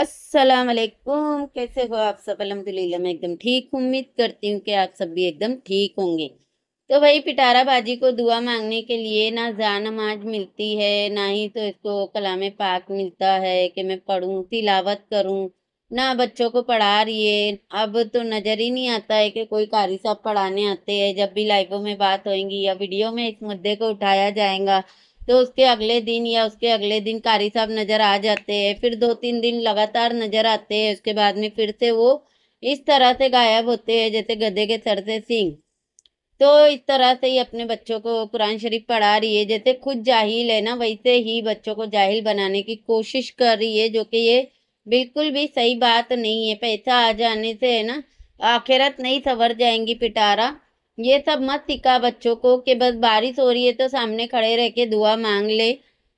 अस्सलाम वालेकुम कैसे हो आप सब अलहमदिल्ला मैं एकदम ठीक उम्मीद करती हूँ कि आप सब भी एकदम ठीक होंगे तो भाई पिटारा बाजी को दुआ मांगने के लिए ना जान नमाज मिलती है ना ही तो इसको कलाम पाक मिलता है कि मैं पढ़ूँ तिलावत करूँ ना बच्चों को पढ़ा रही है अब तो नज़र ही नहीं आता है कि कोई कारी साहब पढ़ाने आते हैं जब भी लाइवों में बात होएंगी या वीडियो में इस मुद्दे को उठाया जाएगा तो उसके अगले दिन या उसके अगले दिन कारी साहब नज़र आ जाते हैं फिर दो तीन दिन लगातार नज़र आते हैं उसके बाद में फिर से वो इस तरह से गायब होते हैं जैसे गधे के सर से सिंह तो इस तरह से ही अपने बच्चों को कुरान शरीफ पढ़ा रही है जैसे खुद जाहिल है ना वैसे ही बच्चों को जाहिल बनाने की कोशिश कर रही है जो कि ये बिल्कुल भी सही बात नहीं है पैसा आ जाने से है ना आखिरत नहीं सवर जाएंगी पिटारा ये सब मत सिखा बच्चों को कि बस बारिश हो रही है तो सामने खड़े रह के दुआ मांग ले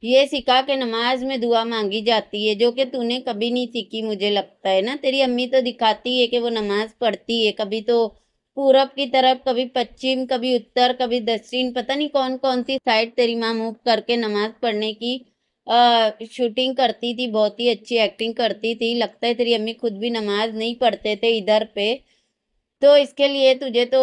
ये सिखा के नमाज में दुआ मांगी जाती है जो कि तूने कभी नहीं सीखी मुझे लगता है ना तेरी अम्मी तो दिखाती है कि वो नमाज पढ़ती है कभी तो पूरब की तरफ कभी पश्चिम कभी उत्तर कभी दक्षिण पता नहीं कौन कौन सी साइड तेरी माँ मूव करके नमाज पढ़ने की आ, शूटिंग करती थी बहुत ही अच्छी एक्टिंग करती थी लगता है तेरी अम्मी खुद भी नमाज नहीं पढ़ते थे इधर पे तो इसके लिए तुझे तो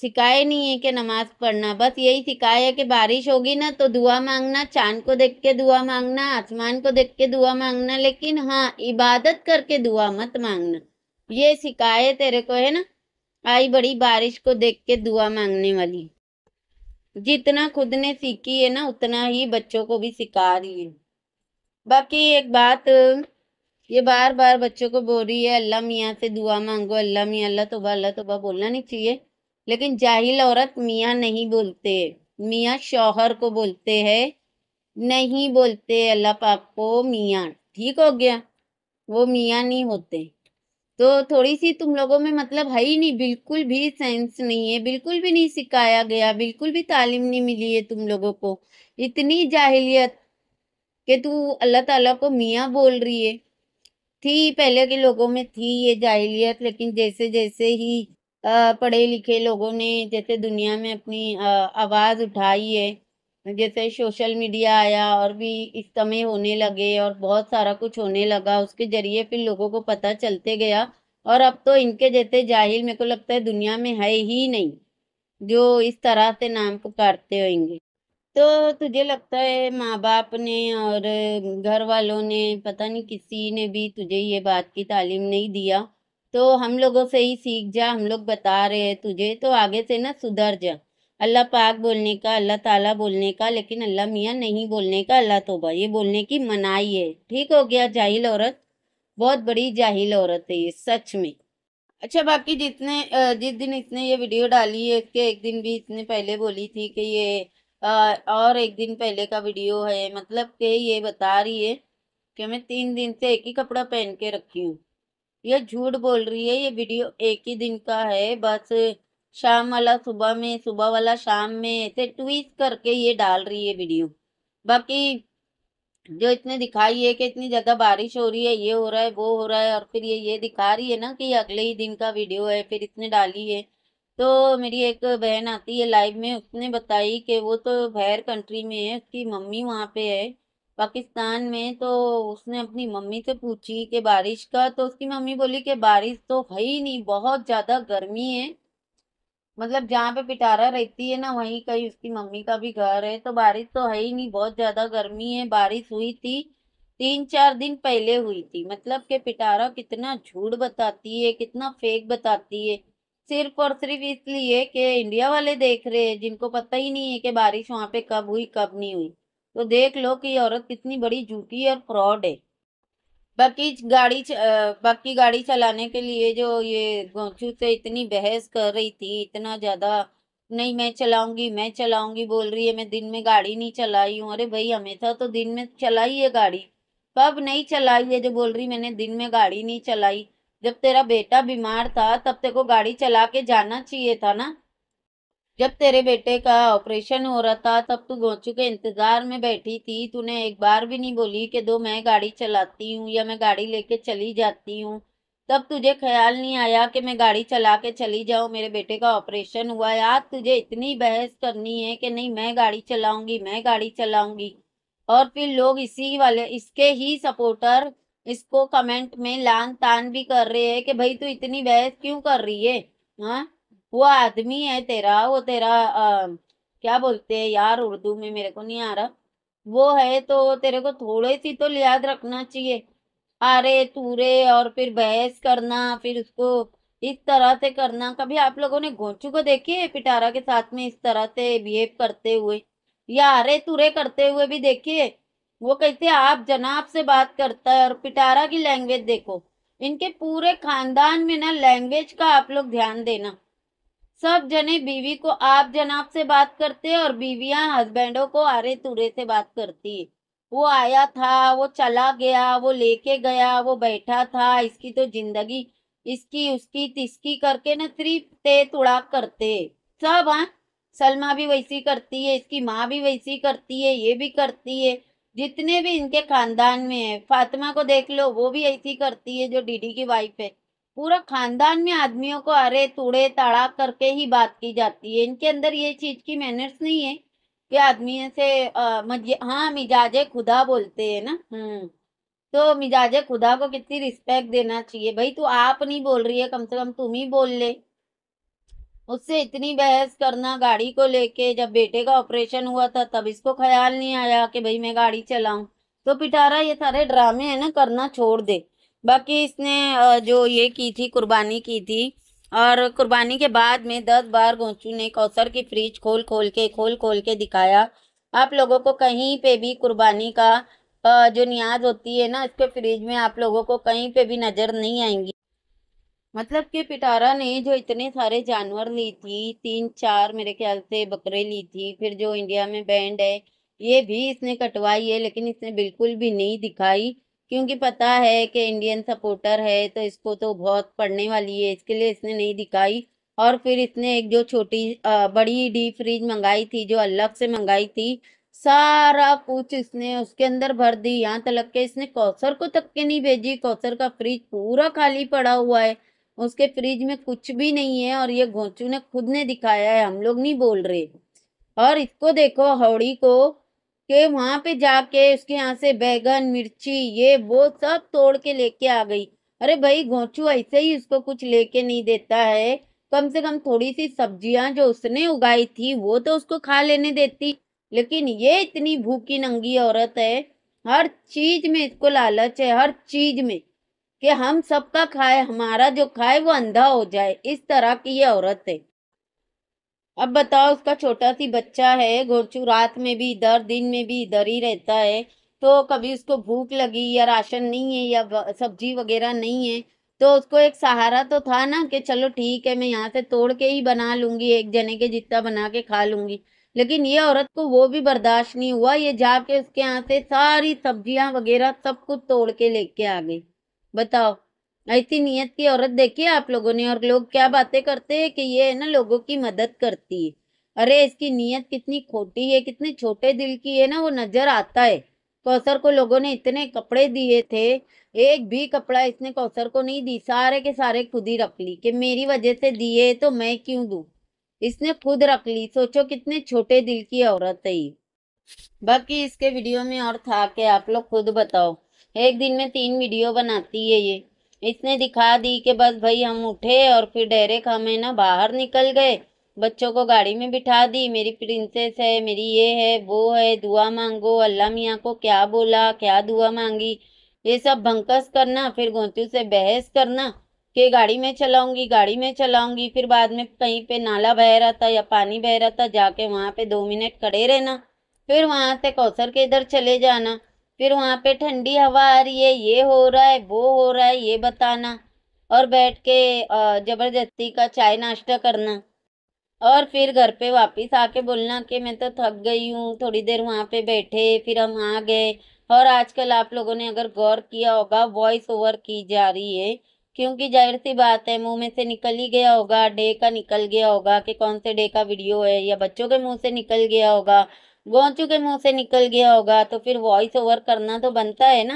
सिखाए नहीं है कि नमाज़ पढ़ना बस यही सिखाया है कि बारिश होगी ना तो दुआ मांगना चांद को देख के दुआ मांगना आसमान को देख के दुआ मांगना लेकिन हाँ इबादत करके दुआ मत मांगना ये सिखाए तेरे को है ना आई बड़ी बारिश को देख के दुआ मांगने वाली जितना खुद ने सीखी है ना उतना ही बच्चों को भी सिखा रही है बाकी एक बात ये बार बार बच्चों को बोल रही है अल्लाह मियाँ से दुआ मांगो अल्लाह मियाँ अल्लाह तोबा अल्लाह तोबा बोलना नहीं चाहिए लेकिन जाहिल औरत मियाँ नहीं बोलते मियाँ शौहर को बोलते हैं नहीं बोलते अल्लाह पाप को मियाँ ठीक हो गया वो मियाँ नहीं होते तो थोड़ी सी तुम लोगों में मतलब है ही नहीं बिल्कुल भी सेंस नहीं है बिल्कुल भी नहीं सिखाया गया बिल्कुल भी तालीम नहीं मिली है तुम लोगों को इतनी जाहिलियत कि तू अल्लाह ताला को मियाँ बोल रही है थी पहले के लोगों में थी ये जाहिलियत लेकिन जैसे जैसे ही पढ़े लिखे लोगों ने जैसे दुनिया में अपनी आवाज़ उठाई है जैसे सोशल मीडिया आया और भी इस समय होने लगे और बहुत सारा कुछ होने लगा उसके ज़रिए फिर लोगों को पता चलते गया और अब तो इनके जैसे जाहिल मेरे को लगता है दुनिया में है ही नहीं जो इस तरह से नाम पुकारते होंगे तो तुझे लगता है माँ बाप ने और घर वालों ने पता नहीं किसी ने भी तुझे ये बात की तालीम नहीं दिया तो हम लोगों से ही सीख जा हम लोग बता रहे हैं तुझे तो आगे से ना सुधर जा अल्लाह पाक बोलने का अल्लाह ताला बोलने का लेकिन अल्लाह मियाँ नहीं बोलने का अल्लाह तोबा ये बोलने की मनाही है ठीक हो गया जाहिल औरत बहुत बड़ी जाहिल औरत है ये सच में अच्छा बाकी जितने जिस दिन इसने ये वीडियो डाली है इसके एक दिन भी इसने पहले बोली थी कि ये और एक दिन पहले का वीडियो है मतलब कि ये बता रही है कि मैं तीन दिन से एक ही कपड़ा पहन के रखी हूँ यह झूठ बोल रही है ये वीडियो एक ही दिन का है बस शाम वाला सुबह में सुबह वाला शाम में ऐसे ट्वीट करके ये डाल रही है वीडियो बाकी जो इसने दिखाई है कि इतनी ज़्यादा बारिश हो रही है ये हो रहा है वो हो रहा है और फिर ये ये दिखा रही है ना कि अगले ही दिन का वीडियो है फिर इसने डाली है तो मेरी एक बहन आती है लाइव में उसने बताई कि वो तो भैर कंट्री में है उसकी मम्मी वहाँ पे है पाकिस्तान में तो उसने अपनी मम्मी से पूछी कि बारिश का तो उसकी मम्मी बोली कि बारिश तो है ही नहीं बहुत ज़्यादा गर्मी है मतलब जहाँ पे पिटारा रहती है ना वहीं कहीं उसकी मम्मी का भी घर है तो बारिश तो है ही नहीं बहुत ज़्यादा गर्मी है बारिश हुई थी तीन चार दिन पहले हुई थी मतलब कि पिटारा कितना झूठ बताती है कितना फेक बताती है सिर्फ और सिर्फ इसलिए कि इंडिया वाले देख रहे हैं जिनको पता ही नहीं है कि बारिश वहाँ पे कब हुई कब नहीं हुई तो देख लो कि औरत कितनी बड़ी झूठी और फ्रॉड है बाकी गाड़ी बाकी गाड़ी चलाने के लिए जो ये गोचू से इतनी बहस कर रही थी इतना ज़्यादा नहीं मैं चलाऊंगी मैं चलाऊंगी बोल रही है मैं दिन में गाड़ी नहीं चलाई हूँ अरे भाई हमेशा तो दिन में चलाई है गाड़ी कब नहीं चलाई है जो बोल रही मैंने दिन में गाड़ी नहीं चलाई जब तेरा बेटा बीमार था तब तेरे को गाड़ी चला के जाना चाहिए था ना जब तेरे बेटे का ऑपरेशन हो रहा था तब तू गोचू के इंतजार में बैठी थी तूने एक बार भी नहीं बोली कि दो मैं गाड़ी चलाती हूँ या मैं गाड़ी लेके चली जाती हूँ तब तुझे ख्याल नहीं आया कि मैं गाड़ी चला के चली जाऊँ मेरे बेटे का ऑपरेशन हुआ है आज तुझे इतनी बहस करनी है कि नहीं मैं गाड़ी चलाऊंगी मैं गाड़ी चलाऊंगी और फिर लोग इसी वाले इसके ही सपोर्टर इसको कमेंट में लान तान भी कर रहे हैं कि भाई तू इतनी बहस क्यों कर रही है हाँ वो आदमी है तेरा वो तेरा आ, क्या बोलते हैं यार उर्दू में मेरे को नहीं आ रहा वो है तो तेरे को थोड़े सी तो याद रखना चाहिए अरे तूरे और फिर बहस करना फिर उसको इस तरह से करना कभी आप लोगों ने गोचू को देखी है पिटारा के साथ में इस तरह से बिहेव करते हुए या अरे तुरे करते हुए भी देखिए वो कहते आप जनाब से बात करता है और पिटारा की लैंग्वेज देखो इनके पूरे खानदान में ना लैंग्वेज का आप लोग ध्यान देना सब जने बीवी को आप जनाब से बात करते हैं और बीवियां हस्बैंडों को आरे तुरे से बात करती है वो आया था वो चला गया वो लेके गया वो बैठा था इसकी तो जिंदगी इसकी उसकी तिसकी करके ना सिर्फ ते तुड़ाक करते सब हाँ सलमा भी वैसी करती है इसकी माँ भी वैसी करती है ये भी करती है जितने भी इनके खानदान में है फातिमा को देख लो वो भी ऐसी करती है जो डीडी की वाइफ है पूरा खानदान में आदमियों को अरे तुड़े ताड़ा करके ही बात की जाती है इनके अंदर ये चीज की मैनर्स नहीं है कि आदमी से हाँ मिजाजे खुदा बोलते हैं ना हम्म तो मिजाजे खुदा को कितनी रिस्पेक्ट देना चाहिए भाई तू आप नहीं बोल रही है कम से कम तुम ही बोल ले उससे इतनी बहस करना गाड़ी को लेके जब बेटे का ऑपरेशन हुआ था तब इसको ख्याल नहीं आया कि भाई मैं गाड़ी चलाऊं तो पिटारा ये सारे ड्रामे है ना करना छोड़ दे बाकी इसने जो ये की थी कुर्बानी की थी और कुर्बानी के बाद में दस बार गोचू ने कौसर की फ्रिज खोल खोल के खोल खोल के दिखाया आप लोगों को कहीं पे भी कुर्बानी का जो नियाज होती है ना इसके फ्रिज में आप लोगों को कहीं पे भी नज़र नहीं आएंगी मतलब कि पिटारा ने जो इतने सारे जानवर ली थी तीन चार मेरे ख्याल से बकरे ली थी फिर जो इंडिया में बैंड है ये भी इसने कटवाई है लेकिन इसने बिल्कुल भी नहीं दिखाई क्योंकि पता है कि इंडियन सपोर्टर है तो इसको तो बहुत पढ़ने वाली है इसके लिए इसने नहीं दिखाई और फिर इसने एक जो छोटी बड़ी डी फ्रिज मंगाई थी जो अलग से मंगाई थी सारा कुछ इसने उसके अंदर भर दी यहाँ तक के इसने कौसर को तक के नहीं भेजी कौसर का फ्रिज पूरा खाली पड़ा हुआ है उसके फ्रिज में कुछ भी नहीं है और ये घोचू ने खुद ने दिखाया है हम लोग नहीं बोल रहे और इसको देखो हौड़ी को के वहाँ पे जाके उसके यहाँ से बैगन मिर्ची ये वो सब तोड़ के लेके आ गई अरे भाई घोचू ऐसे ही उसको कुछ लेके नहीं देता है कम से कम थोड़ी सी सब्जियां जो उसने उगाई थी वो तो उसको खा लेने देती लेकिन ये इतनी भूखी नंगी औरत है हर चीज में इसको लालच है हर चीज में कि हम सबका खाए हमारा जो खाए वो अंधा हो जाए इस तरह की ये औरत है अब बताओ उसका छोटा सी बच्चा है घोरचू रात में भी इधर दिन में भी इधर ही रहता है तो कभी उसको भूख लगी या राशन नहीं है या सब्जी वगैरह नहीं है तो उसको एक सहारा तो था ना कि चलो ठीक है मैं यहाँ से तोड़ के ही बना लूँगी एक जने के जितना बना के खा लूँगी लेकिन ये औरत को वो भी बर्दाश्त नहीं हुआ ये जाके उसके यहाँ से सारी सब्जियाँ वगैरह सब कुछ तोड़ के लेके आ गई बताओ ऐसी नियत की औरत देखी आप लोगों ने और लोग क्या बातें करते हैं कि ये है ना लोगों की मदद करती है अरे इसकी नियत कितनी खोटी है कितने छोटे दिल की है ना वो नजर आता है कौसर को लोगों ने इतने कपड़े दिए थे एक भी कपड़ा इसने कौसर को नहीं दी सारे के सारे खुद ही रख ली कि मेरी वजह से दिए तो मैं क्यों दू इसने खुद रख ली सोचो कितने छोटे दिल की औरत है बाकी इसके वीडियो में और था कि आप लोग खुद बताओ एक दिन में तीन वीडियो बनाती है ये इसने दिखा दी कि बस भाई हम उठे और फिर डायरेक्ट हमें ना बाहर निकल गए बच्चों को गाड़ी में बिठा दी मेरी प्रिंसेस है मेरी ये है वो है दुआ मांगो अल्लाह मियाँ को क्या बोला क्या दुआ मांगी ये सब भंकस करना फिर गोंतू से बहस करना कि गाड़ी में चलाऊंगी गाड़ी में चलाऊंगी फिर बाद में कहीं पे नाला बह रहा था या पानी बह रहा था जाके वहाँ पे दो मिनट खड़े रहना फिर वहाँ से कौसर के इधर चले जाना फिर वहाँ पे ठंडी हवा आ रही है ये हो रहा है वो हो रहा है ये बताना और बैठ के ज़बरदस्ती का चाय नाश्ता करना और फिर घर पे वापस आके बोलना कि मैं तो थक गई हूँ थोड़ी देर वहाँ पे बैठे फिर हम आ गए और आजकल आप लोगों ने अगर गौर किया होगा वॉइस ओवर की जा रही है क्योंकि जाहिर सी बात है मुंह में से निकल ही गया होगा डे का निकल गया होगा कि कौन से डे का वीडियो है या बच्चों के मुंह से निकल गया होगा गोंचू के मुंह से निकल गया होगा तो फिर वॉइस ओवर करना तो बनता है ना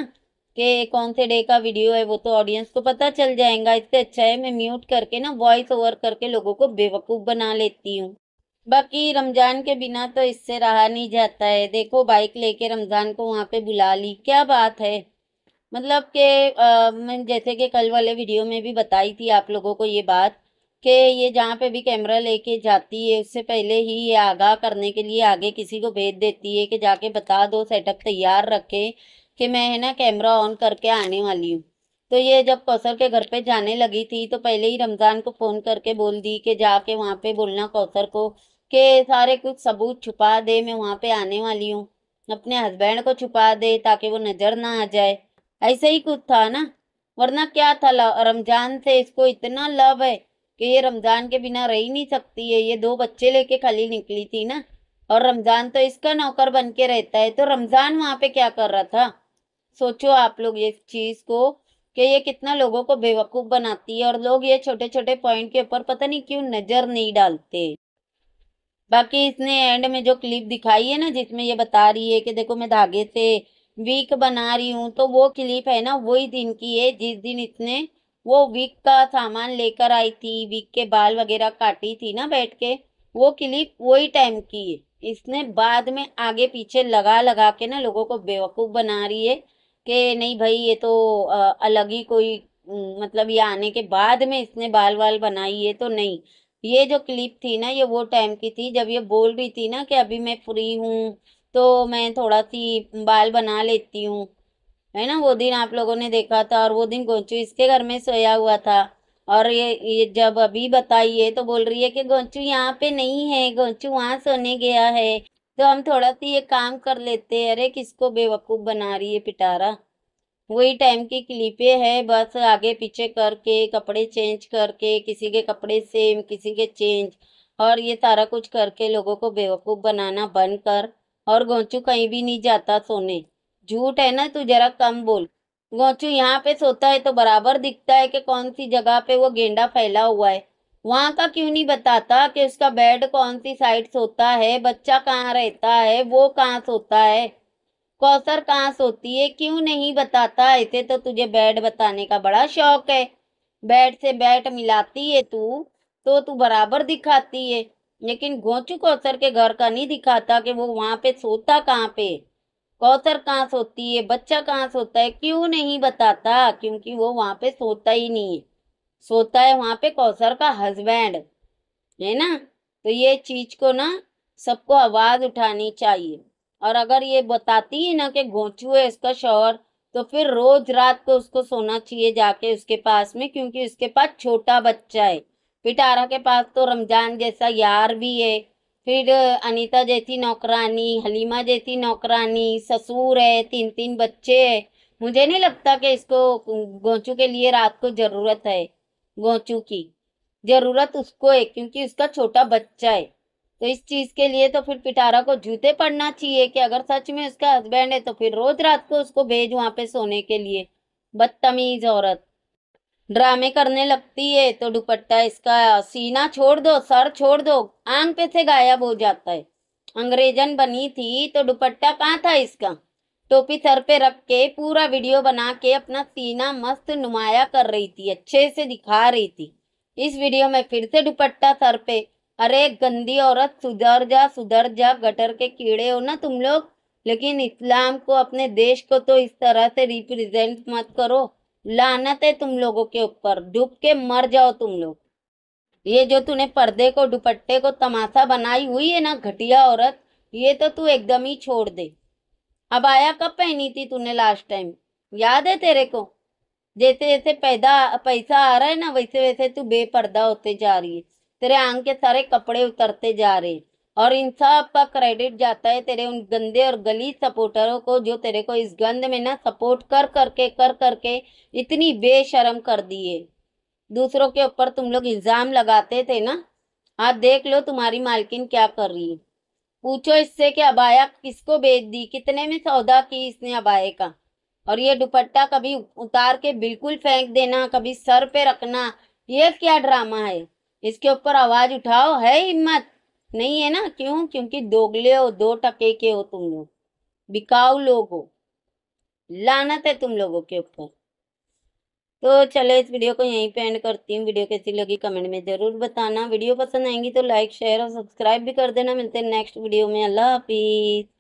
कि कौन से डे का वीडियो है वो तो ऑडियंस को पता चल जाएगा इससे अच्छा है मैं म्यूट करके ना वॉइस ओवर करके लोगों को बेवकूफ़ बना लेती हूँ बाकी रमज़ान के बिना तो इससे रहा नहीं जाता है देखो बाइक लेके रमज़ान को वहाँ पे बुला ली क्या बात है मतलब कि मैं जैसे कि कल वाले वीडियो में भी बताई थी आप लोगों को ये बात कि ये जहाँ पे भी कैमरा लेके जाती है उससे पहले ही ये आगाह करने के लिए आगे किसी को भेज देती है कि जाके बता दो सेटअप तैयार रखे कि मैं है ना कैमरा ऑन करके आने वाली हूँ तो ये जब कौसर के घर पे जाने लगी थी तो पहले ही रमज़ान को फ़ोन करके बोल दी कि जाके वहाँ पे बोलना कौसर को कि सारे कुछ सबूत छुपा दे मैं वहाँ पे आने वाली हूँ अपने हस्बैंड को छुपा दे ताकि वो नज़र ना आ जाए ऐसे ही कुछ था ना वरना क्या था रमज़ान से इसको इतना लव है कि ये रमज़ान के बिना रह ही नहीं सकती है ये दो बच्चे लेके खाली निकली थी ना और रमज़ान तो इसका नौकर बन के रहता है तो रमज़ान वहाँ पे क्या कर रहा था सोचो आप लोग ये चीज़ को कि ये कितना लोगों को बेवकूफ़ बनाती है और लोग ये छोटे छोटे पॉइंट के ऊपर पता नहीं क्यों नज़र नहीं डालते बाकी इसने एंड में जो क्लिप दिखाई है ना जिसमें ये बता रही है कि देखो मैं धागे से वीक बना रही हूँ तो वो क्लिप है ना वही दिन की है जिस दिन इसने वो विक का सामान लेकर आई थी विक के बाल वगैरह काटी थी ना बैठ के वो क्लिप वही टाइम की है इसने बाद में आगे पीछे लगा लगा के ना लोगों को बेवकूफ़ बना रही है कि नहीं भाई ये तो अलग ही कोई मतलब ये आने के बाद में इसने बाल वाल बनाई है तो नहीं ये जो क्लिप थी ना ये वो टाइम की थी जब ये बोल रही थी ना कि अभी मैं फ्री हूँ तो मैं थोड़ा सी बाल बना लेती हूँ है ना वो दिन आप लोगों ने देखा था और वो दिन गोंचू इसके घर में सोया हुआ था और ये ये जब अभी बताइए तो बोल रही है कि गोंचू यहाँ पे नहीं है गोंचू वहाँ सोने गया है तो हम थोड़ा सी ये काम कर लेते हैं अरे किसको बेवकूफ़ बना रही है पिटारा वही टाइम की क्लिपें है बस आगे पीछे करके कपड़े चेंज करके किसी के कपड़े सेम किसी के चेंज और ये सारा कुछ करके लोगों को बेवकूफ़ बनाना बंद कर और गोंचू कहीं भी नहीं जाता सोने झूठ है ना तू जरा कम बोल गोचू यहाँ पे सोता है तो बराबर दिखता है कि कौन सी जगह पे वो गेंडा फैला हुआ है वहाँ का क्यों नहीं बताता कि उसका बेड कौन सी साइड सोता है बच्चा कहाँ रहता है वो कहाँ सोता है कौसर कहाँ सोती है क्यों नहीं बताता ऐसे तो तुझे बेड बताने का बड़ा शौक है बेड से बैट मिलाती है तू तो तू बराबर दिखाती है लेकिन गोचू कौसर के घर का नहीं दिखाता कि वो वहाँ पे सोता कहाँ पे कौसर कहाँ सोती है बच्चा कहाँ सोता है क्यों नहीं बताता क्योंकि वो वहाँ पे सोता ही नहीं है सोता है वहाँ पे कौसर का हस्बैंड है ना तो ये चीज को ना सबको आवाज उठानी चाहिए और अगर ये बताती है ना कि घोचू है इसका शोहर तो फिर रोज रात को उसको सोना चाहिए जाके उसके पास में क्योंकि उसके पास छोटा बच्चा है पिटारा के पास तो रमजान जैसा यार भी है फिर अनीता जैसी नौकरानी हलीमा जैसी नौकरानी ससुर है तीन तीन बच्चे है मुझे नहीं लगता कि इसको गोचू के लिए रात को ज़रूरत है गोचू की ज़रूरत उसको है क्योंकि उसका छोटा बच्चा है तो इस चीज़ के लिए तो फिर पिटारा को जूते पड़ना चाहिए कि अगर सच में उसका हस्बैंड है तो फिर रोज़ रात को उसको भेज वहाँ पे सोने के लिए बदतमीज़ औरत ड्रामे करने लगती है तो दुपट्टा इसका सीना छोड़ दो सर छोड़ दो आंग पे से गायब हो जाता है अंग्रेजन बनी थी तो दुपट्टा कहाँ था इसका टोपी सर पे रख के पूरा वीडियो बना के अपना सीना मस्त नुमाया कर रही थी अच्छे से दिखा रही थी इस वीडियो में फिर से दुपट्टा सर पे अरे गंदी औरत सुधर जा सुधर जा गटर के कीड़े हो ना तुम लोग लेकिन इस्लाम को अपने देश को तो इस तरह से रिप्रेजेंट मत करो लानत है तुम लोगों के ऊपर डूब के मर जाओ तुम लोग ये जो तूने पर्दे को दुपट्टे को तमाशा बनाई हुई है ना घटिया औरत ये तो तू एकदम ही छोड़ दे अब आया कब पहनी थी तूने लास्ट टाइम याद है तेरे को जैसे जैसे पैदा पैसा आ रहा है ना वैसे वैसे तू बेपर्दा होते जा रही है तेरे आंग के सारे कपड़े उतरते जा रहे हैं और इन सब का क्रेडिट जाता है तेरे उन गंदे और गली सपोर्टरों को जो तेरे को इस गंद में ना सपोर्ट कर करके कर करके इतनी बेशरम कर दिए दूसरों के ऊपर तुम लोग इल्ज़ाम लगाते थे ना आज देख लो तुम्हारी मालकिन क्या कर रही है पूछो इससे कि अबाया किसको बेच दी कितने में सौदा की इसने अबाए का और ये दुपट्टा कभी उतार के बिल्कुल फेंक देना कभी सर पे रखना ये क्या ड्रामा है इसके ऊपर आवाज़ उठाओ है हिम्मत नहीं है ना क्यों क्योंकि दोगले हो दो टके के हो तुम लोग बिकाऊ लोग हो लानत है तुम लोगों के ऊपर तो चलो इस वीडियो को यहीं पे एंड करती हूँ वीडियो कैसी लगी कमेंट में ज़रूर बताना वीडियो पसंद आएंगी तो लाइक शेयर और सब्सक्राइब भी कर देना मिलते हैं नेक्स्ट वीडियो में अल्लाह हाफिज़